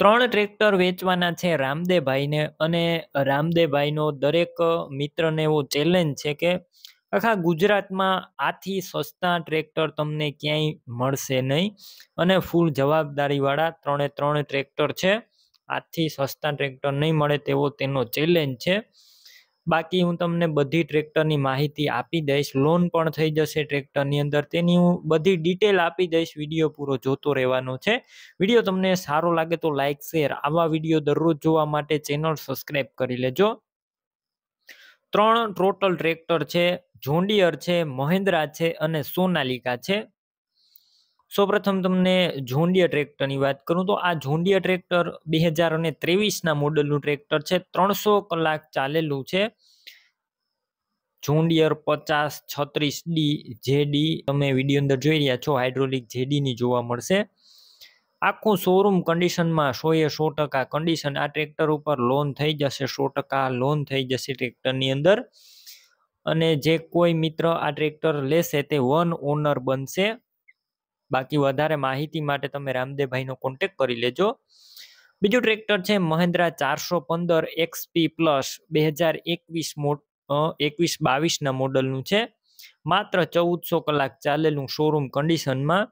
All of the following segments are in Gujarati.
ત્રણ ટ્રેક્ટર વેચવાના છે રામદેભાઈને અને રામદેભાઈનો દરેક મિત્રને એવો ચેલેન્જ છે કે આખા ગુજરાતમાં આથી સસ્તા ટ્રેક્ટર તમને ક્યાંય મળશે નહીં અને ફૂલ જવાબદારીવાળા ત્રણે ત્રણ ટ્રેક્ટર છે આથી સસ્તા ટ્રેક્ટર નહીં મળે તેવો તેનો ચેલેન્જ છે બાકી હું તમને બધી ટ્રેક્ટરની માહિતી આપી દઈશ લોન પણ થઈ જશે ટ્રેક્ટરની અંદર તેની હું બધી ડિટેલ આપી દઈશ વિડીયો પૂરો જોતો રહેવાનો છે વિડીયો તમને સારો લાગે તો લાઇક શેર આવા વિડીયો દરરોજ જોવા માટે ચેનલ સબસ્ક્રાઈબ કરી લેજો ત્રણ ટોટલ ટ્રેક્ટર છે જોન્ડિયર છે મહેન્દ્રા છે અને સોનાલિકા છે સૌપ્રથમ તમને જોન્ડિયા ટ્રેક્ટરની વાત કરું તો આ જોન્ડિયા ટ્રેક્ટર બે હજાર અને ત્રેવીસના મોડલનું ટ્રેક્ટર છે ત્રણસો કલાક ચાલેલું છે જોન્ડિયર પચાસ છત્રીસ ડી જેડી તમે વિડીયો અંદર જોઈ રહ્યા છો હાઇડ્રોલિક જેડીની જોવા મળશે આખું શોરૂમ કન્ડિશનમાં સોએ સો ટકા કન્ડિશન આ ટ્રેક્ટર ઉપર લોન થઈ જશે સો ટકા લોન થઈ જશે ટ્રેક્ટરની અંદર અને જે કોઈ મિત્ર આ ટ્રેક્ટર લેશે તે વન ઓનર બનશે બાકી વધારે માહિતી માટે તમે રામદેવભાઈનો કોન્ટેક કરી લેજો બીજું ટ્રેક્ટર છે મહેન્દ્રા ચારસો પંદર એક્સપી પ્લસ બે હજાર એકવીસ એકવીસ બાવીસના મોડલનું છે માત્ર ચૌદસો કલાક ચાલેલું શોરૂમ કન્ડિશનમાં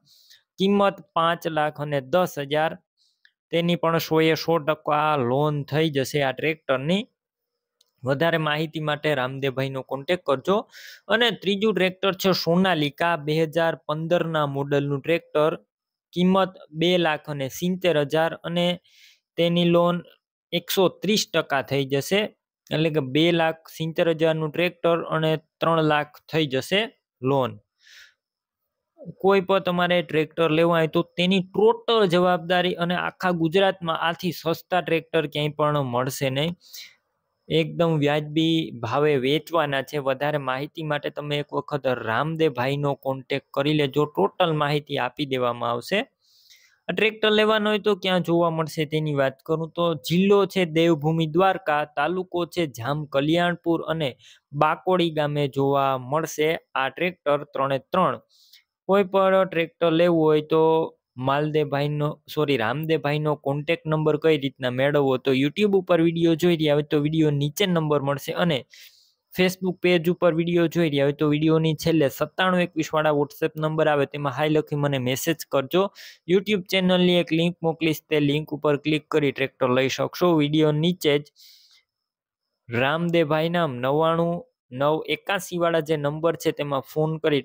કિંમત પાંચ લાખ અને દસ હજાર તેની પણ સોએ સો ટકા લોન થઈ જશે આ ટ્રેક્ટરની વધારે માહિતી માટે રામદેવભાઈનો કોન્ટેક કરજો અને ત્રીજું ટ્રેક્ટર છે સોનાલિકા બે હજાર પંદરના મોડલનું ટ્રેક્ટર કિંમત બે લાખ અને સિત્તેર હજાર અને તેની લોન એકસો ત્રીસ ટકા થઈ જશે એટલે કે બે લાખ સિત્તેર હજારનું ટ્રેક્ટર અને ત્રણ લાખ થઈ જશે લોન કોઈ પણ તમારે ટ્રેક્ટર લેવા હોય તો તેની ટોટલ જવાબદારી અને આખા ગુજરાતમાં આથી સસ્તા ટ્રેક્ટર ક્યાંય પણ મળશે નહીં એકદમ વ્યાજબી ભાવે વેચવાના છે વધારે માહિતી માટે તમે એક વખત રામદેવભાઈનો કોન્ટેક કરી લેજો ટોટલ માહિતી આપી દેવામાં આવશે આ ટ્રેક્ટર લેવાનો હોય તો ક્યાં જોવા મળશે તેની વાત કરું તો જિલ્લો છે દેવભૂમિ દ્વારકા તાલુકો છે જામ કલ્યાણપુર અને બાકોડી ગામે જોવા મળશે આ ટ્રેક્ટર ત્રણે ત્રણ કોઈ પણ ટ્રેક્ટર લેવું હોય તો માલદેભાઈનો સોરી રામદેભાઈનો કોન્ટેક નંબર કઈ રીતના મેળવવો તો યુટ્યુબ ઉપર વિડીયો જોઈ રહ્યા હોય તો વિડીયો નીચે નંબર મળશે અને ફેસબુક પેજ ઉપર વિડીયો જોઈ રહ્યા હોય તો વિડીયોની છેલ્લે સત્તાણું એકવીસવાળા વોટ્સએપ નંબર આવે તેમાં હાઈ લખી મને મેસેજ કરજો યુટ્યુબ ચેનલની એક લિંક મોકલીશ તે લિંક ઉપર ક્લિક કરી ટ્રેક્ટર લઈ શકશો વિડીયો નીચે જ રામદેભાઈ નામ નવ્વાણું નવ એકાસીવાળા જે નંબર છે તેમાં ફોન કરી